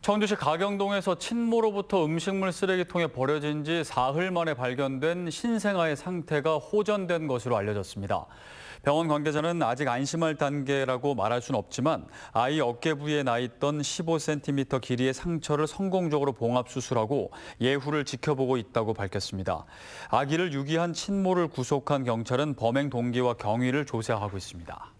청주시 가경동에서 친모로부터 음식물 쓰레기통에 버려진 지 사흘 만에 발견된 신생아의 상태가 호전된 것으로 알려졌습니다. 병원 관계자는 아직 안심할 단계라고 말할 수는 없지만 아이 어깨 부위에 나 있던 15cm 길이의 상처를 성공적으로 봉합 수술하고 예후를 지켜보고 있다고 밝혔습니다. 아기를 유기한 친모를 구속한 경찰은 범행 동기와 경위를 조사하고 있습니다.